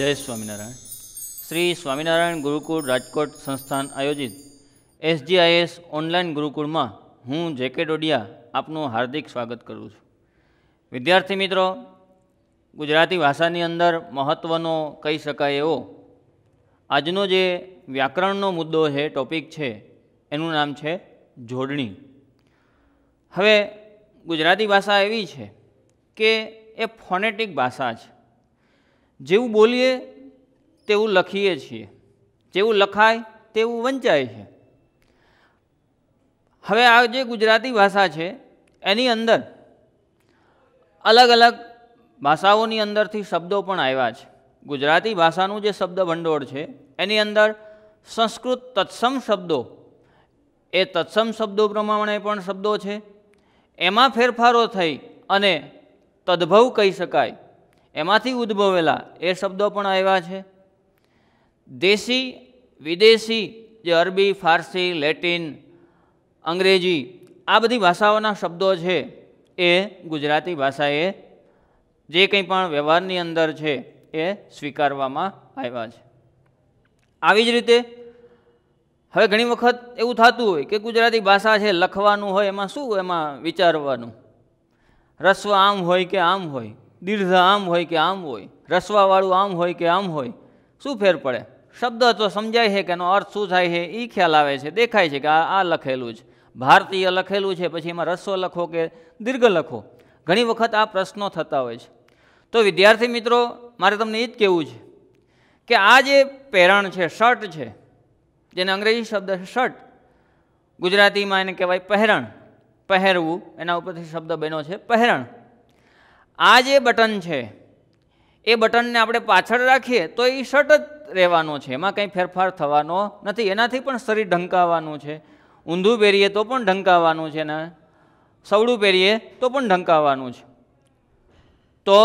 જય સ્વામિનારાયણ શ્રી સ્વામિનારાયણ ગુરુકુળ રાજકોટ સંસ્થાન આયોજિત એસજીઆઈએસ ઓનલાઈન ગુરુકુળમાં હું જેકે ડોડિયા આપનું હાર્દિક સ્વાગત કરું છું વિદ્યાર્થી મિત્રો ગુજરાતી ભાષાની અંદર મહત્ત્વનો કહી શકાય એવો આજનો જે વ્યાકરણનો મુદ્દો છે ટોપિક છે એનું નામ છે જોડણી હવે ગુજરાતી ભાષા એવી છે કે એ ફોનેટિક ભાષા છે જેવું બોલીએ તેવું લખીએ છીએ જેવું લખાય તેવું વંચાય છે હવે આ જે ગુજરાતી ભાષા છે એની અંદર અલગ અલગ ભાષાઓની અંદરથી શબ્દો પણ આવ્યા છે ગુજરાતી ભાષાનું જે શબ્દ ભંડોળ છે એની અંદર સંસ્કૃત તત્સમ શબ્દો એ તત્સમ શબ્દો પ્રમાણે પણ શબ્દો છે એમાં ફેરફારો થઈ અને તદ્ભવ કહી શકાય એમાંથી ઉદ્ભવેલા એ શબ્દો પણ આવ્યા છે દેશી વિદેશી જે અરબી ફારસી લેટિન અંગ્રેજી આ બધી ભાષાઓના શબ્દો છે એ ગુજરાતી ભાષાએ જે કંઈ પણ વ્યવહારની અંદર છે એ સ્વીકારવામાં આવ્યા છે આવી જ રીતે હવે ઘણી વખત એવું થતું હોય કે ગુજરાતી ભાષા છે લખવાનું હોય એમાં શું એમાં વિચારવાનું રસ્વ આમ હોય કે આમ હોય દીર્ઘા આમ હોય કે આમ હોય રસવાવાળું આમ હોય કે આમ હોય શું ફેર પડે શબ્દ તો સમજાય છે કે એનો અર્થ શું થાય છે એ ખ્યાલ આવે છે દેખાય છે કે આ આ લખેલું છે ભારતીય લખેલું છે પછી એમાં રસ્વ લખો કે દીર્ઘ લખો ઘણી વખત આ પ્રશ્નો થતા હોય છે તો વિદ્યાર્થી મિત્રો મારે તમને એ જ કહેવું છે કે આ જે પહેરણ છે શર્ટ છે જેને અંગ્રેજી શબ્દ છે શર્ટ ગુજરાતીમાં એને કહેવાય પહેરણ પહેરવું એના ઉપરથી શબ્દ બન્યો છે પહેરણ આ જે બટન છે એ બટનને આપણે પાછળ રાખીએ તો એ શર્ટ જ રહેવાનો છે એમાં કંઈ ફેરફાર થવાનો નથી એનાથી પણ શરીર ઢંકાવાનું છે ઊંધું પહેરીએ તો પણ ઢંકાવાનું છે ને સવડું પહેરીએ તો પણ ઢંકાવાનું છે તો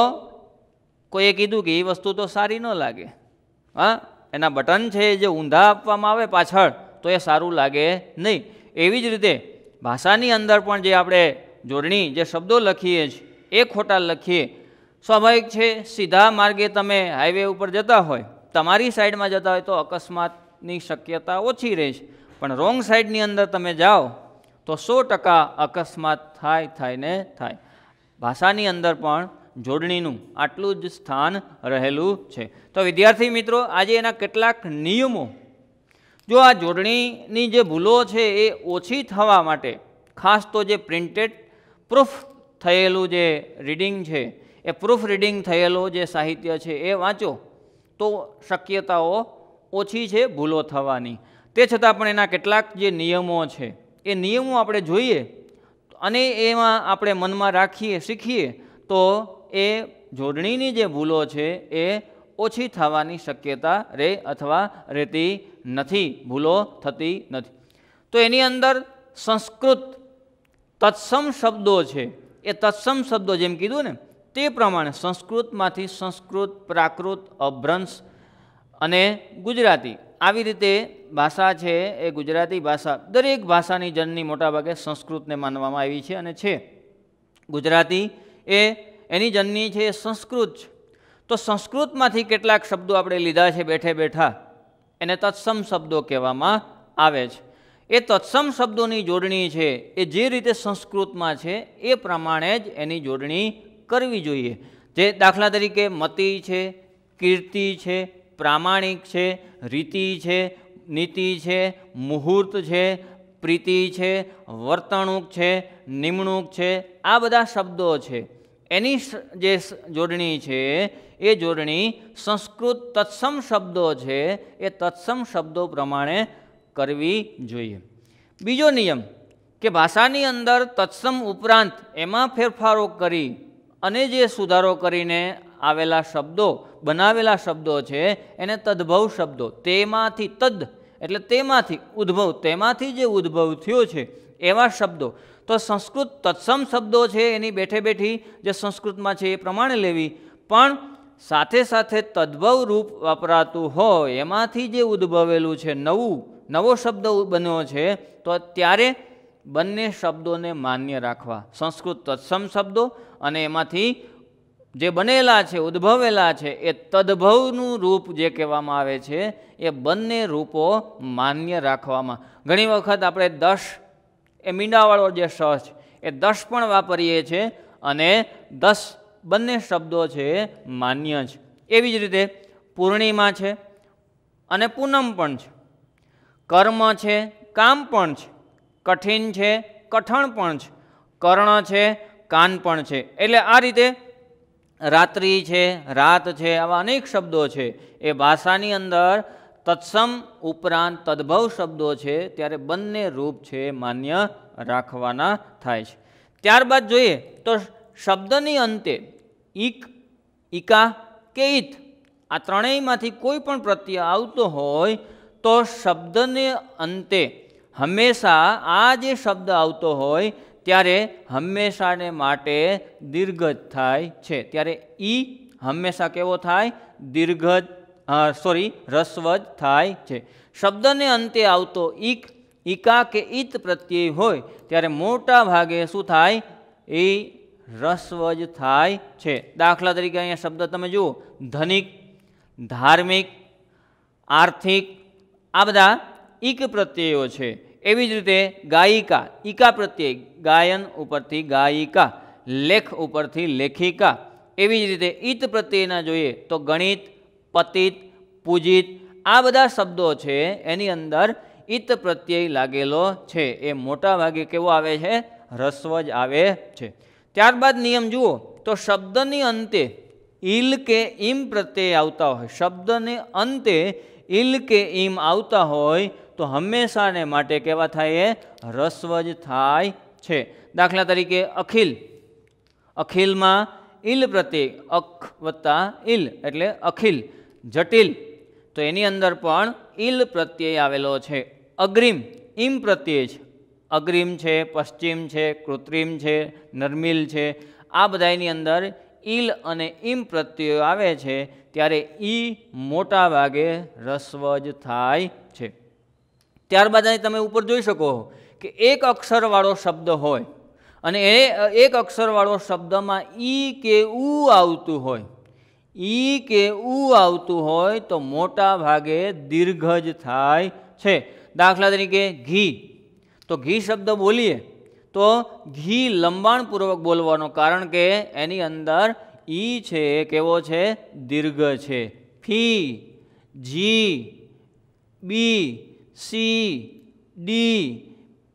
કોઈએ કીધું કે એ વસ્તુ તો સારી ન લાગે હા એના બટન છે જે ઊંધા આપવામાં આવે પાછળ તો એ સારું લાગે નહીં એવી જ રીતે ભાષાની અંદર પણ જે આપણે જોડણી જે શબ્દો લખીએ છીએ એ ખોટા લખીએ સ્વાભાવિક છે સીધા માર્ગે તમે હાઈવે ઉપર જતા હોય તમારી સાઈડમાં જતા હોય તો અકસ્માતની શક્યતા ઓછી રહેશે પણ રોંગ સાઈડની અંદર તમે જાઓ તો સો ટકા અકસ્માત થાય થાય ને થાય ભાષાની અંદર પણ જોડણીનું આટલું જ સ્થાન રહેલું છે તો વિદ્યાર્થી મિત્રો આજે એના કેટલાક નિયમો જો આ જોડણીની જે ભૂલો છે એ ઓછી થવા માટે ખાસ તો જે પ્રિન્ટેડ પ્રૂફ થયેલું જે રીડિંગ છે એ પ્રૂફ રીડિંગ થયેલું જે સાહિત્ય છે એ વાંચો તો શક્યતાઓ ઓછી છે ભૂલો થવાની તે છતાં પણ એના કેટલાક જે નિયમો છે એ નિયમો આપણે જોઈએ અને એમાં આપણે મનમાં રાખીએ શીખીએ તો એ જોડણીની જે ભૂલો છે એ ઓછી થવાની શક્યતા રહે અથવા રહેતી નથી ભૂલો થતી નથી તો એની અંદર સંસ્કૃત તત્સમ શબ્દો છે એ તત્સમ શબ્દો જેમ કીધું ને તે પ્રમાણે સંસ્કૃતમાંથી સંસ્કૃત પ્રાકૃત અભ્રંશ અને ગુજરાતી આવી રીતે ભાષા છે એ ગુજરાતી ભાષા દરેક ભાષાની જનની મોટાભાગે સંસ્કૃતને માનવામાં આવી છે અને છે ગુજરાતી એ એની જનની છે એ સંસ્કૃત છે તો સંસ્કૃતમાંથી કેટલાક શબ્દો આપણે લીધા છે બેઠે બેઠા એને તત્સમ શબ્દો કહેવામાં આવે છે એ તત્સમ શબ્દોની જોડણી છે એ જે રીતે સંસ્કૃતમાં છે એ પ્રમાણે જ એની જોડણી કરવી જોઈએ જે દાખલા તરીકે મતિ છે કીર્તિ છે પ્રામાણિક છે રીતિ છે નીતિ છે મુહૂર્ત છે પ્રીતિ છે વર્તણૂક છે નિમણૂક છે આ બધા શબ્દો છે એની જે જોડણી છે એ જોડણી સંસ્કૃત તત્સમ શબ્દો છે એ તત્સમ શબ્દો પ્રમાણે કરવી જોઈએ બીજો નિયમ કે ભાષાની અંદર તત્સમ ઉપરાંત એમાં ફેરફારો કરી અને જે સુધારો કરીને આવેલા શબ્દો બનાવેલા શબ્દો છે એને તદ્ભવ શબ્દો તેમાંથી તદ્ એટલે તેમાંથી ઉદ્ભવ તેમાંથી જે ઉદ્ભવ થયો છે એવા શબ્દો તો સંસ્કૃત તત્સમ શબ્દો છે એની બેઠે બેઠી જે સંસ્કૃતમાં છે એ પ્રમાણે લેવી પણ સાથે સાથે તદ્ભવ રૂપ વપરાતું હોય એમાંથી જે ઉદ્ભવેલું છે નવું નવો શબ્દ બન્યો છે તો ત્યારે બંને શબ્દોને માન્ય રાખવા સંસ્કૃત તત્સમ શબ્દો અને એમાંથી જે બનેલા છે ઉદ્ભવેલા છે એ તદ્ભવનું રૂપ જે કહેવામાં આવે છે એ બંને રૂપો માન્ય રાખવામાં ઘણી વખત આપણે દશ એ મીંડાવાળો જે સ છે એ દશ પણ વાપરીએ છીએ અને દસ બંને શબ્દો છે માન્ય છે એવી જ રીતે પૂર્ણિમા છે અને પૂનમ પણ છે કર્મ છે કામ પણ છે કઠિન છે કઠણ પણ છે કર્ણ છે કાન પણ છે એટલે આ રીતે રાત્રિ છે રાત છે આવા અનેક શબ્દો છે એ ભાષાની અંદર તત્સમ ઉપરાંત તદ્ભવ શબ્દો છે ત્યારે બંને રૂપ છે માન્ય રાખવાના થાય છે ત્યારબાદ જોઈએ તો શબ્દની અંતે ઈક ઈકા કે ઈત આ ત્રણેયમાંથી કોઈ પણ પ્રત્યય આવતો હોય તો શબ્દને અંતે હંમેશા આ જે શબ્દ આવતો હોય ત્યારે હંમેશાને માટે દીર્ઘજ થાય છે ત્યારે ઈ હંમેશા કેવો થાય દીર્ઘ સોરી રસ્વ થાય છે શબ્દને અંતે આવતો ઈક ઈકા કે ઈત પ્રત્યય હોય ત્યારે મોટા ભાગે શું થાય એ રસ્વજ થાય છે દાખલા તરીકે અહીંયા શબ્દ તમે જુઓ ધનિક ધાર્મિક આર્થિક આ બધા ઈક પ્રત્યયો છે એવી જ રીતે ગાયિકા ઈકા પ્રત્યય ગાયન ઉપરથી ગાયિકા લેખ ઉપરથી લેખિકા એવી જ રીતે ઈત પ્રત્યયના જોઈએ તો ગણિત પતિત પૂજિત આ બધા શબ્દો છે એની અંદર ઈત પ્રત્યય લાગેલો છે એ મોટા ભાગે કેવો આવે છે રસ્વ જ આવે છે ત્યારબાદ નિયમ જુઓ તો શબ્દની અંતે ઈલ કે ઈમ પ્રત્યય આવતા હોય શબ્દને અંતે ઇલ કે ઈમ આવતા હોય તો હંમેશાને માટે કેવા થાય એ રસ્વ જ થાય છે દાખલા તરીકે અખિલ અખિલમાં ઇલ પ્રત્યે અખ વત્તા ઇલ એટલે અખિલ જટિલ તો એની અંદર પણ ઇલ પ્રત્યય આવેલો છે અગ્રિમ ઇમ પ્રત્યય છે અગ્રિમ છે પશ્ચિમ છે કૃત્રિમ છે નર્મિલ છે આ બધાની અંદર ઇલ અને ઇમ પ્રત્યયો આવે છે ત્યારે ઈ મોટા ભાગે રસ્વ જ થાય છે ત્યારબાદ અહીં તમે ઉપર જોઈ શકો કે એક અક્ષરવાળો શબ્દ હોય અને એ એક અક્ષરવાળો શબ્દમાં ઈ કે ઉ આવતું હોય ઈ કે ઉ આવતું હોય તો મોટા ભાગે દીર્ઘ જ થાય છે દાખલા તરીકે ઘી તો ઘી શબ્દ બોલીએ તો ઘી લંબાણપૂર્વક બોલવાનો કારણ કે એની અંદર ઈ છે એ કેવો છે દીર્ઘ છે fee G B C D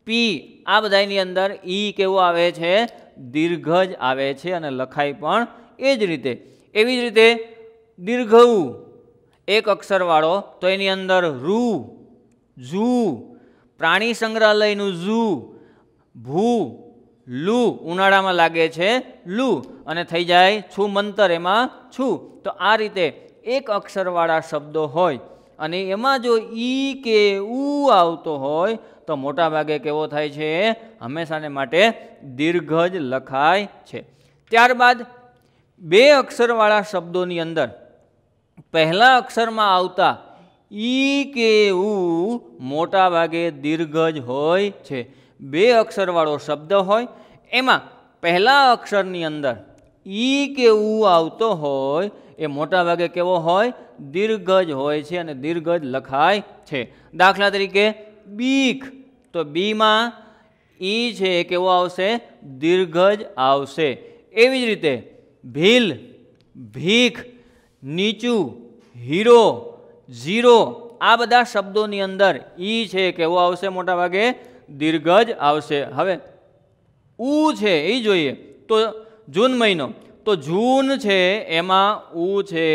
P આ બધાની અંદર ઈ કેવું આવે છે દીર્ઘ જ આવે છે અને લખાય પણ એ જ રીતે એવી જ રીતે દીર્ઘઉ એક અક્ષરવાળો તો એની અંદર રૂ ઝૂ પ્રાણી સંગ્રહાલયનું ઝૂ ભૂ લુ ઉનાળામાં લાગે છે લુ અને થઈ જાય છુ મંતર એમાં છુ તો આ રીતે એક અક્ષરવાળા શબ્દો હોય અને એમાં જો ઈ કે ઉ આવતો હોય તો મોટાભાગે કેવો થાય છે હંમેશાને માટે દીર્ઘ જ લખાય છે ત્યારબાદ બે અક્ષરવાળા શબ્દોની અંદર પહેલા અક્ષરમાં આવતા ઈ કે ઉ મોટાભાગે દીર્ઘ જ હોય છે બે અક્ષરવાળો શબ્દ હોય એમાં પહેલા અક્ષરની અંદર ઈ કે ઉ આવતો હોય એ મોટાભાગે કેવો હોય દીર્ઘ જ હોય છે અને દીર્ઘ જ લખાય છે દાખલા તરીકે બીખ તો બીમાં ઈ છે એ કેવો આવશે દીર્ઘ જ આવશે એવી જ રીતે ભીલ ભીખ નીચું હીરો ઝીરો આ બધા શબ્દોની અંદર ઈ છે કેવો આવશે મોટાભાગે દીર્ઘ જ આવશે હવે ઉ છે એ જોઈએ તો જૂન મહિનો તો જૂન છે એમાં ઉ છે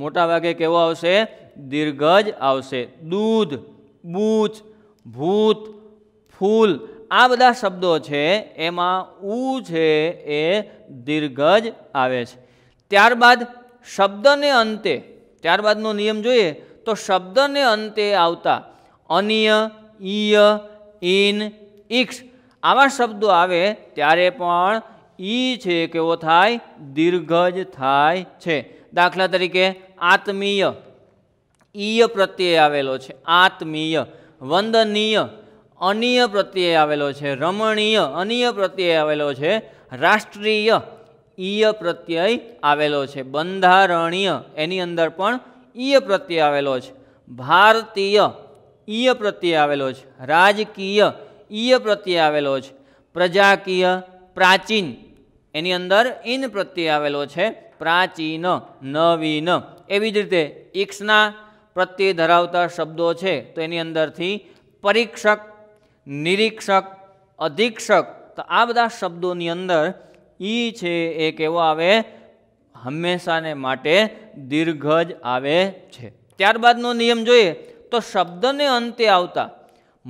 મોટા ભાગે કેવો આવશે દીર્ઘ જ આવશે દૂધ બૂચ ભૂત ફૂલ આ બધા શબ્દો છે એમાં ઉ છે એ દીર્ઘ જ આવે છે ત્યારબાદ શબ્દને અંતે ત્યારબાદનો નિયમ જોઈએ તો શબ્દને અંતે આવતા અનિય ઈય ઇન ઇક્સ આવા શબ્દો આવે ત્યારે પણ ઈ છે કેવો થાય દીર્ઘ જ થાય છે દાખલા તરીકે આત્મીય ઈય પ્રત્યય આવેલો છે આત્મીય વંદનીય અનિય પ્રત્યય આવેલો છે રમણીય અનિય પ્રત્યય આવેલો છે રાષ્ટ્રીય ઈય પ્રત્યય આવેલો છે બંધારણીય એની અંદર પણ ઈય પ્રત્યય આવેલો છે ભારતીય ઈય પ્રત્યે આવેલો છે રાજકીય ઈય પ્રત્યે આવેલો છે પ્રજાકીય પ્રાચીન એની અંદર ઇન પ્રત્યે આવેલો છે પ્રાચીન નવીન એવી જ રીતે ઈક્ષના પ્રત્યે ધરાવતા શબ્દો છે તો એની અંદરથી પરીક્ષક નિરીક્ષક અધિક્ષક તો આ બધા શબ્દોની અંદર ઈ છે એ કેવો આવે હંમેશાને માટે દીર્ઘ જ આવે છે ત્યારબાદનો નિયમ જોઈએ તો શબ્દને અંતે આવતા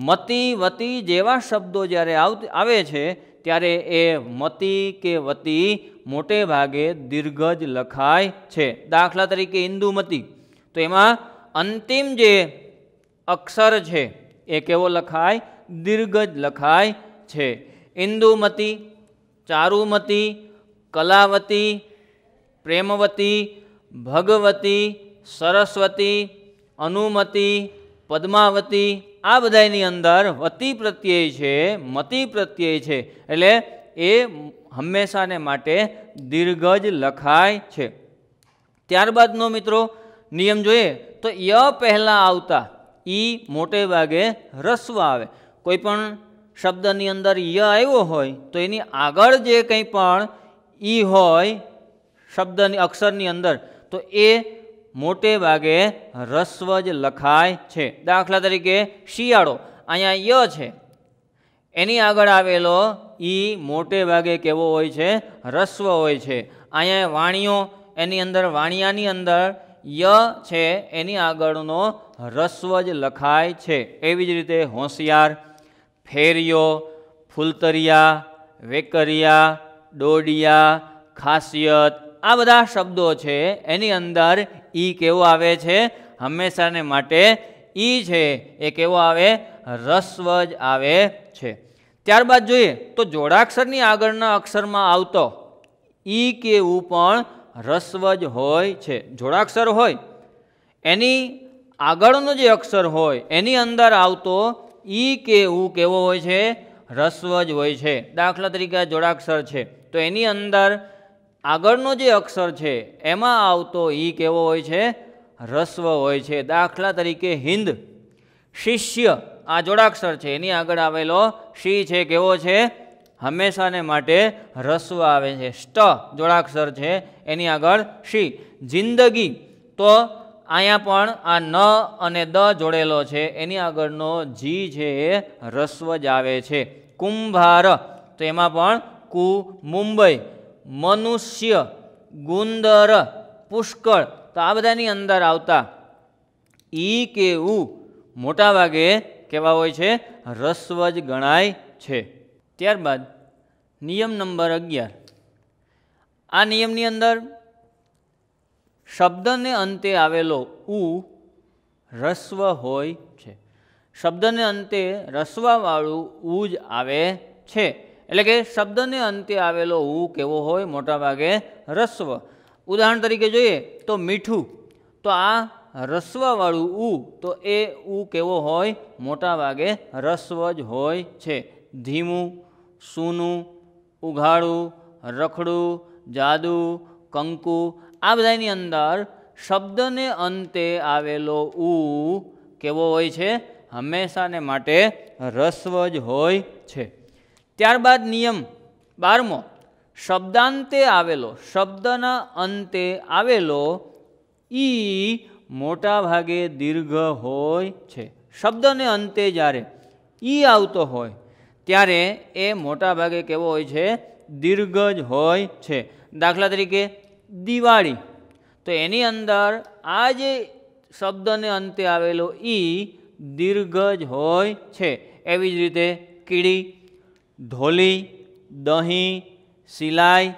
મતિ વતી જેવા શબ્દો જ્યારે આવે છે ત્યારે એ મતી કે વતી મોટે ભાગે દીર્ઘ જ લખાય છે દાખલા તરીકે ઇન્દુમતી તો એમાં અંતિમ જે અક્ષર છે એ કેવો લખાય દીર્ઘ જ લખાય છે ઇન્દુમતી ચારુમતી કલાવતી પ્રેમવતી ભગવતી સરસ્વતી અનુમતિ પદ્માવતી આ બધાની અંદર વતી પ્રત્યય છે મતિ પ્રત્યય છે એટલે એ હંમેશાને માટે દીર્ઘ જ લખાય છે ત્યારબાદનો મિત્રો નિયમ જોઈએ તો ય પહેલાં આવતા ઈ મોટે ભાગે રસ્વ આવે કોઈ પણ શબ્દની અંદર ય આવ્યો હોય તો એની આગળ જે કંઈ પણ ઈ હોય શબ્દની અક્ષરની અંદર તો એ મોટે ભાગે રસ્વ જ લખાય છે દાખલા તરીકે શિયાળો અહીંયા ય છે એની આગળ આવેલો ઈ મોટે ભાગે કેવો હોય છે રસ્વ હોય છે અહીંયા વાણિયો એની અંદર વાણિયાની અંદર ય છે એની આગળનો રસ્વ જ લખાય છે એવી જ રીતે હોશિયાર ફેરિયો ફૂલતરિયા વેકરિયા ડોડિયા ખાસિયત આ બધા શબ્દો છે એની અંદર એ કેવો આવે છે હંમેશાને માટે એ છે એ કેવો આવે રસ્વ જ આવે છે ત્યારબાદ જોઈએ તો જોડાક્ષરની આગળના અક્ષરમાં આવતો ઈ કેવું પણ રસ્વ જ હોય છે જોડાક્ષર હોય એની આગળનો જે અક્ષર હોય એની અંદર આવતો ઈ કેવું કેવો હોય છે રસ્વ જ હોય છે દાખલા તરીકે જોડાક્ષર છે તો એની અંદર આગળનો જે અક્ષર છે એમાં આવતો ઈ કેવો હોય છે રસ્વ હોય છે દાખલા તરીકે હિન્દ શિષ્ય આ જોડાક્ષર છે એની આગળ આવેલો શી છે કેવો છે હંમેશાને માટે રસ્વ આવે છે સ્ટ જોડાક્ષર છે એની આગળ શી જિંદગી તો અહીંયા પણ આ ન અને દ જોડેલો છે એની આગળનો જી છે એ રસ્વ જ આવે છે કુંભાર તો એમાં પણ કુ મુંબઈ મનુષ્ય ગુંદર પુષ્કળ તો આ બધાની અંદર આવતા ઈ કે ઉ મોટાભાગે કહેવા હોય છે રસ્વ જ ગણાય છે ત્યારબાદ નિયમ નંબર અગિયાર આ નિયમની અંદર શબ્દને અંતે આવેલો ઉ રસ્વ હોય છે શબ્દને અંતે રસ્વાવાળું ઉ જ આવે છે એટલે કે શબ્દને અંતે આવેલો ઉ કેવો હોય મોટાભાગે રસ્વ ઉદાહરણ તરીકે જોઈએ તો મીઠું તો આ રસ્વવાળું ઉ તો એ ઉ કેવો હોય મોટાભાગે રસ્વ જ હોય છે ધીમું સૂનું ઉઘાડું રખડું જાદુ કંકુ આ બધાની અંદર શબ્દને અંતે આવેલો ઉ કેવો હોય છે હંમેશાને માટે રસ્વ જ હોય છે ત્યારબાદ નિયમ બારમો શબ્દાંતે આવેલો શબ્દના અંતે આવેલો ઈ મોટા ભાગે દીર્ઘ હોય છે શબ્દને અંતે જ્યારે ઈ આવતો હોય ત્યારે એ મોટા ભાગે કેવો હોય છે દીર્ઘ જ હોય છે દાખલા તરીકે દિવાળી તો એની અંદર આ જે શબ્દને અંતે આવેલો ઈ દીર્ઘ જ હોય છે એવી જ રીતે કીડી ધોલી દહીં સિલાઈ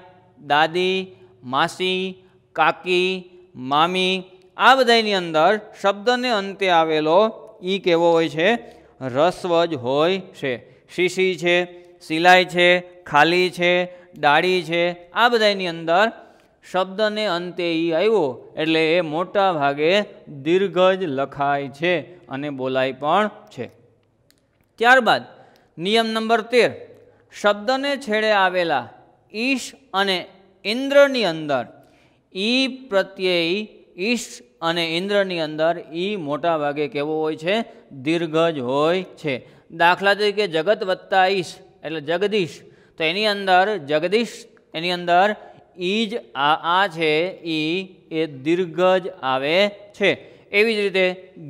દાદી માસી કાકી મામી આ બધાની અંદર શબ્દને અંતે આવેલો એ કેવો હોય છે રસ્વ જ હોય છે શીશી છે સિલાઈ છે ખાલી છે ડાળી છે આ બધાની અંદર શબ્દને અંતે એ આવ્યો એટલે એ મોટા ભાગે દીર્ઘ જ લખાય છે અને બોલાય પણ છે ત્યારબાદ નિયમ નંબર તેર શબ્દને છેડે આવેલા ઈશ અને ઇન્દ્રની અંદર ઈ પ્રત્યય ઈશ અને ઇન્દ્રની અંદર ઈ મોટા ભાગે કેવો હોય છે દીર્ઘ જ હોય છે દાખલા તરીકે જગત વત્તા ઈશ એટલે જગદીશ તો એની અંદર જગદીશ એની અંદર ઈ જ આ આ છે ઈ એ દીર્ઘ જ આવે છે એવી જ રીતે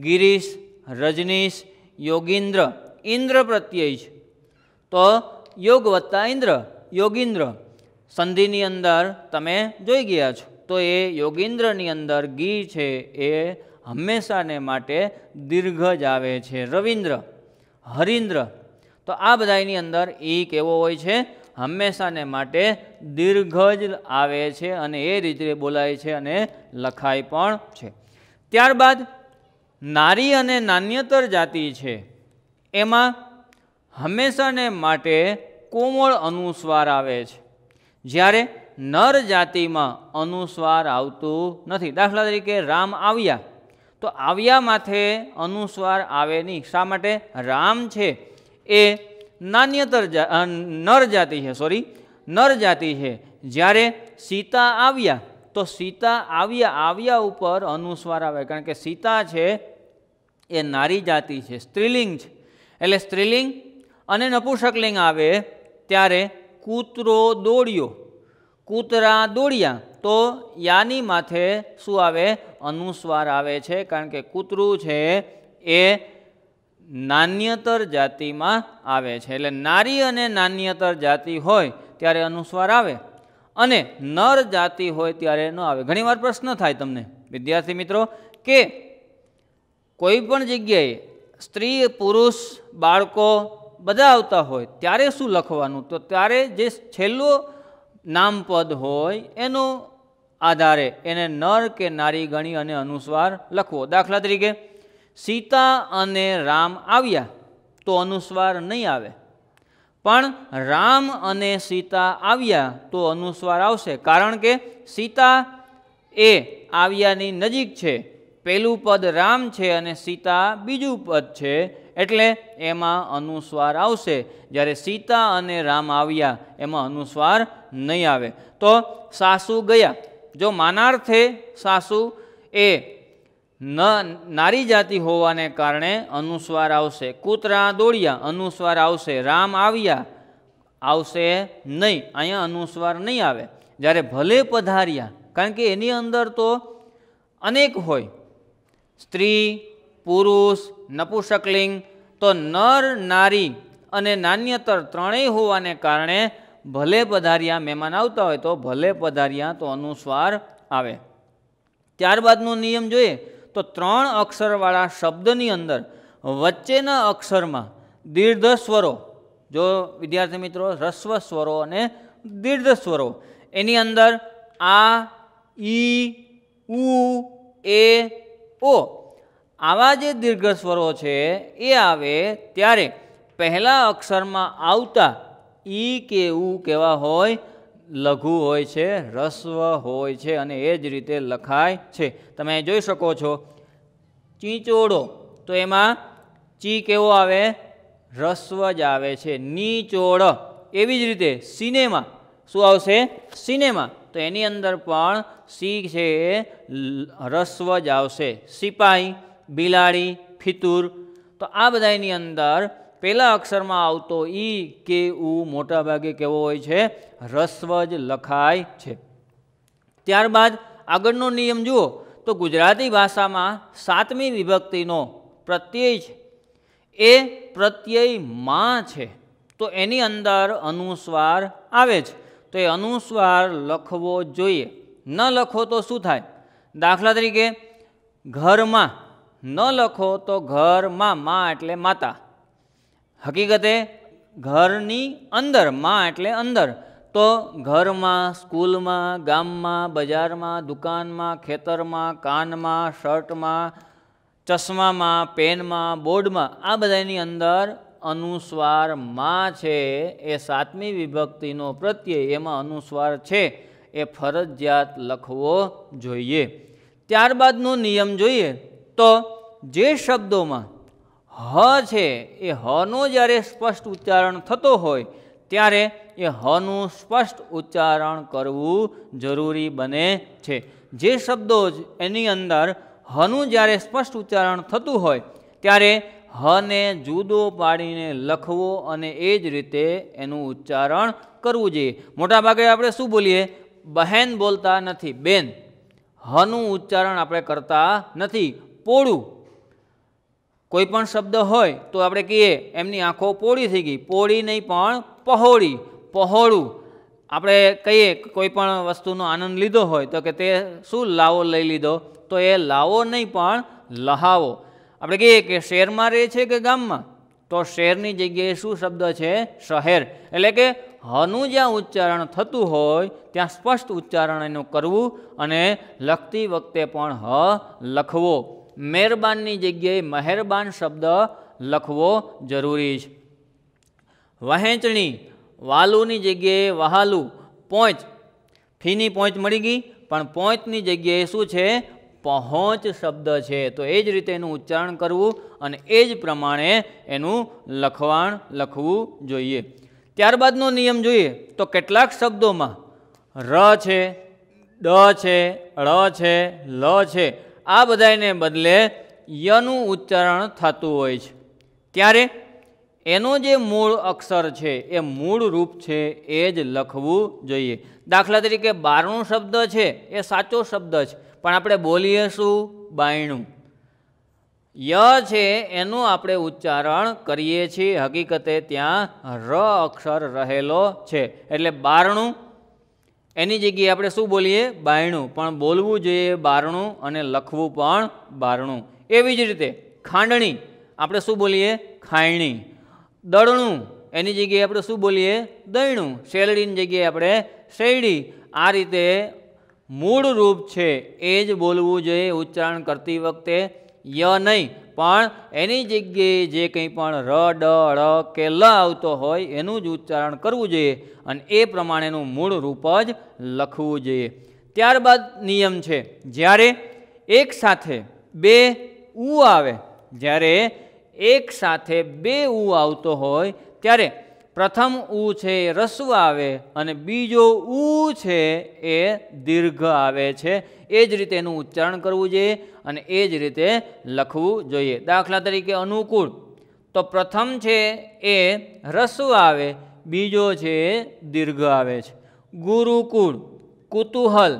ગિરીશ રજનીશ યોગીન્દ્ર ઇન્દ્ર પ્રત્યય છે તો યોગ વત્તા ઇન્દ્ર યોગીન્દ્ર સંધિની અંદર તમે જોઈ ગયા છો તો એ યોગીન્દ્રની અંદર ગી છે એ હંમેશાને માટે દીર્ઘ જ આવે છે રવિન્દ્ર હરિન્દ્ર તો આ બધા અંદર ઈ કેવો હોય છે હંમેશાને માટે દીર્ઘ જ આવે છે અને એ રીતે બોલાય છે અને લખાય પણ છે ત્યારબાદ નારી અને નાન્યતર જાતિ છે એમાં હંમેશાને માટે કોમળ અનુસ્વાર આવે છે જ્યારે નર જાતિમાં અનુસ્વાર આવતું નથી દાખલા તરીકે રામ આવ્યા તો આવ્યા માથે અનુસ્વાર આવે નહીં શા માટે રામ છે એ નાન્યતર નર જાતિ છે સોરી નર જાતિ છે જ્યારે સીતા આવ્યા તો સીતા આવ્યા આવ્યા ઉપર અનુસ્વાર આવે કારણ કે સીતા છે એ નારી જાતિ છે સ્ત્રીલિંગ છે એટલે સ્ત્રીલિંગ અને નપુંસકલિંગ આવે ત્યારે કૂતરો દોડ્યો કૂતરા દોડ્યા તો યાની માથે શું આવે અનુસ્વાર આવે છે કારણ કે કૂતરું છે એ નાન્યતર જાતિમાં આવે છે એટલે નારી અને નાન્યતર જાતિ હોય ત્યારે અનુસ્વાર આવે અને નર જાતિ હોય ત્યારે ન આવે ઘણીવાર પ્રશ્ન થાય તમને વિદ્યાર્થી મિત્રો કે કોઈ પણ જગ્યાએ સ્ત્રી પુરુષ બાળકો બધા આવતા હોય ત્યારે શું લખવાનું તો ત્યારે જે છેલ્લો નામપદ હોય એનો આધારે એને નર કે નારી ગણી અને અનુસ્વાર લખવો દાખલા તરીકે સીતા અને રામ આવ્યા તો અનુસ્વાર નહીં આવે પણ રામ અને સીતા આવ્યા તો અનુસ્વાર આવશે કારણ કે સીતા એ આવ્યાની નજીક છે પહેલું પદ રામ છે અને સીતા બીજું પદ છે એટલે એમાં અનુસ્વાર આવશે જ્યારે સીતા અને રામ આવ્યા એમાં અનુસ્વાર નહીં આવે તો સાસુ ગયા જો માનાર્થે સાસુ એ ન નારી જાતિ હોવાને કારણે અનુસ્વાર આવશે કૂતરા દોડ્યા અનુસ્વાર આવશે રામ આવ્યા આવશે નહીં અહીંયા અનુસ્વાર નહીં આવે જ્યારે ભલે પધાર્યા કારણ કે એની અંદર તો અનેક હોય સ્ત્રી પુરુષ નપુષકલિંગ તો નર નારી અને નાન્યતર ત્રણેય હોવાને કારણે ભલે પધાર્યા મહેમાન આવતા હોય તો ભલે પધાર્યા તો અનુસ્વાર આવે ત્યારબાદનો નિયમ જોઈએ તો ત્રણ અક્ષરવાળા શબ્દની અંદર વચ્ચેના અક્ષરમાં દીર્ઘ સ્વરો જો વિદ્યાર્થી મિત્રો રસ્વ સ્વરો અને દીર્ઘ સ્વરો એની અંદર આ ઈ ઉ એ ઓ આવા જે દીર્ઘ સ્વરો છે એ આવે ત્યારે પહેલાં અક્ષરમાં આવતા ઈ કે ઉ કેવા હોય લઘુ હોય છે રસ્વ હોય છે અને એ જ રીતે લખાય છે તમે જોઈ શકો છો ચીચોડો તો એમાં ચી કેવો આવે રસ્વ જ આવે છે નીચોડ એવી જ રીતે સિનેમા શું આવશે સિનેમા તો એની અંદર પણ સી છે એ રસ્વ જ આવશે સિપાહી બિલાડી ફિતુર તો આ બધાની અંદર પહેલા અક્ષરમાં આવતો ઈ કે ઉ મોટાભાગે કેવો હોય છે રસ્વ જ લખાય છે ત્યારબાદ આગળનો નિયમ જુઓ તો ગુજરાતી ભાષામાં સાતમી વિભક્તિનો પ્રત્યય છે એ પ્રત્યય માં છે તો એની અંદર અનુસ્વાર આવે છે તો એ અનુસ્વાર લખવો જોઈએ ન લખો તો શું થાય દાખલા તરીકે ઘરમાં ન લખો તો ઘરમાં મા એટલે માતા હકીકતે ઘરની અંદર મા એટલે અંદર તો ઘરમાં સ્કૂલમાં ગામમાં બજારમાં દુકાનમાં ખેતરમાં કાનમાં શર્ટમાં ચશ્મામાં પેનમાં બોર્ડમાં આ બધાની અંદર અનુસ્વાર મા છે એ સાતમી વિભક્તિનો પ્રત્યય એમાં અનુસ્વાર છે એ ફરજિયાત લખવો જોઈએ ત્યારબાદનો નિયમ જોઈએ તો જે શબ્દોમાં હ છે એ હનો જ્યારે સ્પષ્ટ ઉચ્ચારણ થતો હોય ત્યારે એ હનું સ્પષ્ટ ઉચ્ચારણ કરવું જરૂરી બને છે જે શબ્દો જ એની અંદર હનું જ્યારે સ્પષ્ટ ઉચ્ચારણ થતું હોય ત્યારે હને જુદો પાડીને લખવો અને એ જ રીતે એનું ઉચ્ચારણ કરવું જોઈએ મોટાભાગે આપણે શું બોલીએ બહેન બોલતા નથી બેન હનું ઉચ્ચારણ આપણે કરતા નથી પોળું કોઈ પણ શબ્દ હોય તો આપણે કહીએ એમની આંખો પોળી થઈ ગઈ પોળી નહીં પણ પહોળી પહોળું આપણે કહીએ કોઈ પણ વસ્તુનો આનંદ લીધો હોય તો કે તે શું લાવો લઈ લીધો તો એ લાવો નહીં પણ લહાવો આપણે કહીએ કે શહેરમાં રહે છે કે ગામમાં તો શહેરની જગ્યાએ શું શબ્દ છે શહેર એટલે કે હનું જ્યાં ઉચ્ચારણ થતું હોય ત્યાં સ્પષ્ટ ઉચ્ચારણ એનું કરવું અને લખતી વખતે પણ હ લખવો મહેરબાનની જગ્યાએ મહેરબાન શબ્દ લખવો જરૂરી છે વહેંચણી વાલુની જગ્યાએ વહાલુ પોંચ ફીની પોંચ મળી ગઈ પણ પોંચની જગ્યાએ શું છે પહોંચ શબ્દ છે તો એ જ રીતે એનું ઉચ્ચારણ કરવું અને એ જ પ્રમાણે એનું લખવાણ લખવું જોઈએ ત્યારબાદનો નિયમ જોઈએ તો કેટલાક શબ્દોમાં ર છે ડ છે ળ છે લ છે આ બધાને બદલે યનું ઉચ્ચારણ થતું હોય છે ત્યારે એનો જે મૂળ અક્ષર છે એ મૂળ રૂપ છે એ જ લખવું જોઈએ દાખલા તરીકે બારણું શબ્દ છે એ સાચો શબ્દ છે પણ આપણે બોલીએ શું બાયણું ય છે એનું આપણે ઉચ્ચારણ કરીએ છીએ હકીકતે ત્યાં ર અક્ષર રહેલો છે એટલે બારણું એની જગ્યાએ આપણે શું બોલીએ બાયણું પણ બોલવું જોઈએ બારણું અને લખવું પણ બારણું એવી જ રીતે ખાંડણી આપણે શું બોલીએ ખાયણી દળણું એની જગ્યાએ આપણે શું બોલીએ દયણું શેલડીની જગ્યાએ આપણે શેરડી આ રીતે મૂળ રૂપ છે એ જ બોલવું જોઈએ ઉચ્ચારણ કરતી વખતે ય નહીં પણ એની જગ્યાએ જે કંઈ પણ ર ડ ળ કે લ આવતો હોય એનું જ ઉચ્ચારણ કરવું જોઈએ અને એ પ્રમાણેનું મૂળ રૂપ જ લખવું જોઈએ ત્યારબાદ નિયમ છે જ્યારે એક સાથે બે ઉ આવે જ્યારે એક સાથે બે ઉ આવતો હોય ત્યારે પ્રથમ ઊ છે એ રસ્વ આવે અને બીજો ઉ છે એ દીર્ઘ આવે છે એ જ રીતે એનું ઉચ્ચારણ કરવું જોઈએ અને એ જ રીતે લખવું જોઈએ દાખલા તરીકે અનુકૂળ તો પ્રથમ છે એ રસ્વ આવે બીજો છે એ દીર્ઘ આવે છે ગુરુકુળ કુતૂહલ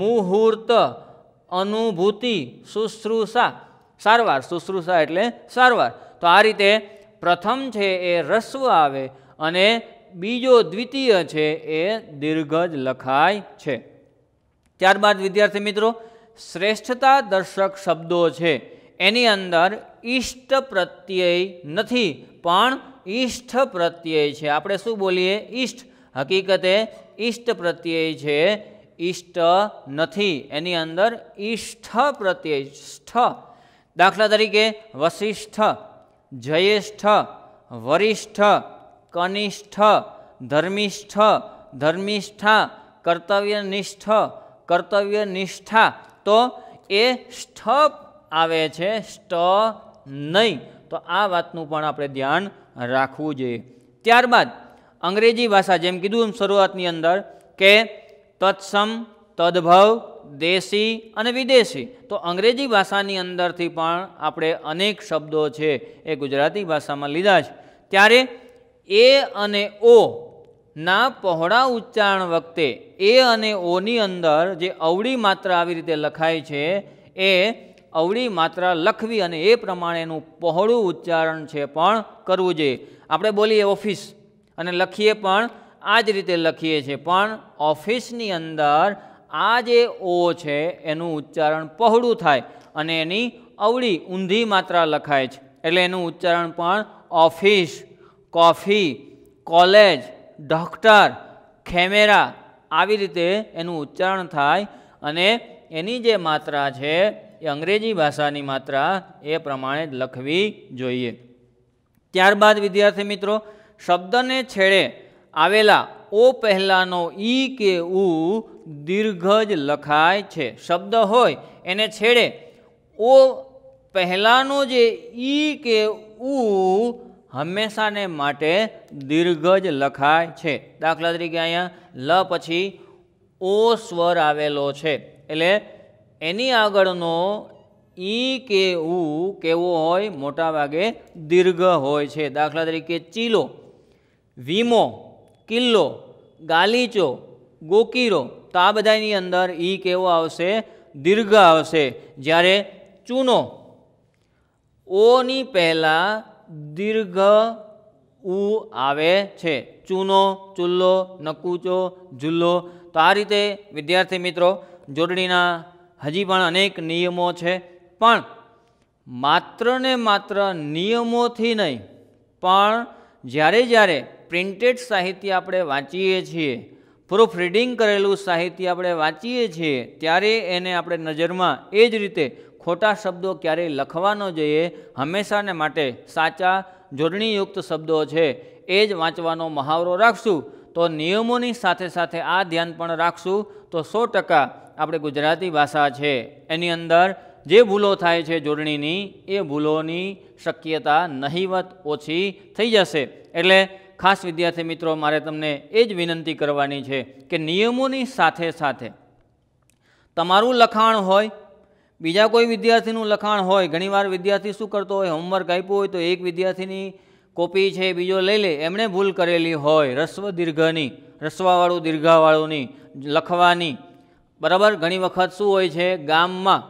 મુહૂર્ત અનુભૂતિ શુશ્રુષા સારવાર શુશ્રુષા એટલે સારવાર તો આ રીતે પ્રથમ છે એ રસ્વ આવે અને બીજો દ્વિતીય છે એ દીર્ઘ જ લખાય છે ત્યારબાદ વિદ્યાર્થી મિત્રો શ્રેષ્ઠતા દર્શક શબ્દો છે એની અંદર ઈષ્ટ પ્રત્યય નથી પણ ઈષ્ટ પ્રત્યય છે આપણે શું બોલીએ ઈષ્ટ હકીકતે ઈષ્ટ પ્રત્યય છે ઈષ્ટ નથી એની અંદર ઈષ્ઠ પ્રત્યય સ્ઠ દાખલા તરીકે વસિષ્ઠ જયેષ્ઠ વરિષ્ઠ કનિષ્ઠ ધર્મિષ્ઠ ધર્મિષ્ઠા કર્તવ્યનિષ્ઠ કર્તવ્યનિષ્ઠા તો એ સ્ઠ આવે છે સ્ટ નહીં તો આ વાતનું પણ આપણે ધ્યાન રાખવું જોઈએ ત્યારબાદ અંગ્રેજી ભાષા જેમ કીધું એમ શરૂઆતની અંદર કે તત્સમ તદ્ભવ દેશી અને વિદેશી તો અંગ્રેજી ભાષાની અંદરથી પણ આપણે અનેક શબ્દો છે એ ગુજરાતી ભાષામાં લીધા છે ત્યારે એ અને ઓ ના પહોળા ઉચ્ચારણ વખતે એ અને ઓની અંદર જે અવળી માત્રા આવી રીતે લખાય છે એ અવળી માત્રા લખવી અને એ પ્રમાણેનું પહોળું ઉચ્ચારણ છે પણ કરવું જોઈએ આપણે બોલીએ ઓફિસ અને લખીએ પણ આ જ રીતે લખીએ છીએ પણ ઓફિસની અંદર આ જે ઓ છે એનું ઉચ્ચારણ પહોળું થાય અને એની અવળી ઊંધી માત્રા લખાય છે એટલે એનું ઉચ્ચારણ પણ office coffee college doctor camera આવી રીતે એનું ઉચ્ચારણ થાય અને એની જે માત્રા છે એ અંગ્રેજી ભાષાની માત્રા એ પ્રમાણે જ લખવી જોઈએ ત્યારબાદ વિદ્યાર્થી મિત્રો શબ્દને છેડે આવેલા ઓ પહેલાંનો ઈ કે ઉ દીર્ઘ જ લખાય છે શબ્દ હોય એને છેડે ઓ પહેલાંનો જે ઈ કે ઉ હંમેશાને માટે દીર્ઘ જ લખાય છે દાખલા તરીકે અહીંયા લ પછી ઓ સ્વર આવેલો છે એટલે એની આગળનો ઈ કે ઉ કેવો હોય મોટા ભાગે દીર્ઘ હોય છે દાખલા તરીકે ચીલો વીમો કિલ્લો ગાલીચો ગોકીરો તો આ બધાની અંદર ઈ કેવો આવશે દીર્ઘ આવશે જ્યારે ચૂનો ઓની પહેલાં દીર્ઘ ઉ આવે છે ચૂનો ચૂલ્લો નકુચો જુલ્લો તો આ રીતે વિદ્યાર્થી મિત્રો જોડણીના હજી પણ અનેક નિયમો છે પણ માત્રને માત્ર નિયમોથી નહીં પણ જ્યારે જ્યારે પ્રિન્ટેડ સાહિત્ય આપણે વાંચીએ છીએ પ્રૂફ રીડિંગ કરેલું સાહિત્ય આપણે વાંચીએ છીએ ત્યારે એને આપણે નજરમાં એ જ રીતે ખોટા શબ્દો ક્યારેય લખવાનો જોઈએ હંમેશાને માટે સાચા જોડણીયુક્ત શબ્દો છે એ જ વાંચવાનો મહાવરો રાખશું તો નિયમોની સાથે સાથે આ ધ્યાન પણ રાખશું તો સો ટકા આપણે ગુજરાતી ભાષા છે એની અંદર જે ભૂલો થાય છે જોડણીની એ ભૂલોની શક્યતા નહીવત ઓછી થઈ જશે એટલે ખાસ વિદ્યાર્થી મિત્રો મારે તમને એ જ વિનંતી કરવાની છે કે નિયમોની સાથે સાથે તમારું લખાણ હોય બીજા કોઈ વિદ્યાર્થીનું લખાણ હોય ઘણીવાર વિદ્યાર્થી શું કરતો હોય હોમવર્ક આપ્યું હોય તો એક વિદ્યાર્થીની કોપી છે બીજો લઈ લે એમણે ભૂલ કરેલી હોય રસ્વ દીર્ઘની રસ્વાવાળું દીર્ઘાવાળુંની લખવાની બરાબર ઘણી વખત શું હોય છે ગામમાં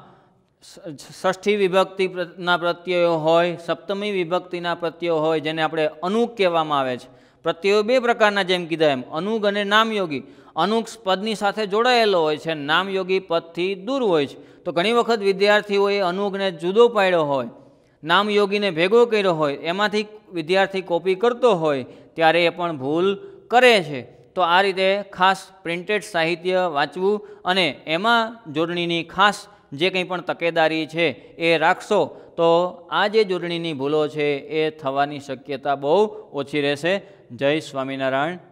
ષષ્ઠી વિભક્તિના પ્રત્યયો હોય સપ્તમી વિભક્તિના પ્રત્યયો હોય જેને આપણે અનુક કહેવામાં આવે છે પ્રત્યયો બે પ્રકારના જેમ કીધા એમ અનુગ અને નામયોગી અનુક્ષ પદની સાથે જોડાયેલો હોય છે નામયોગી પદથી દૂર હોય છે તો ઘણી વખત વિદ્યાર્થીઓએ અનુગને જુદો પાડ્યો હોય નામયોગીને ભેગો કર્યો હોય એમાંથી વિદ્યાર્થી કોપી કરતો હોય ત્યારે એ પણ ભૂલ કરે છે તો આ રીતે ખાસ પ્રિન્ટેડ સાહિત્ય વાંચવું અને એમાં જોડણીની ખાસ જે કંઈ પણ તકેદારી છે એ રાખશો તો આ જે જોડણીની ભૂલો છે એ થવાની શક્યતા બહુ ઓછી રહેશે જય સ્વામિનારાયણ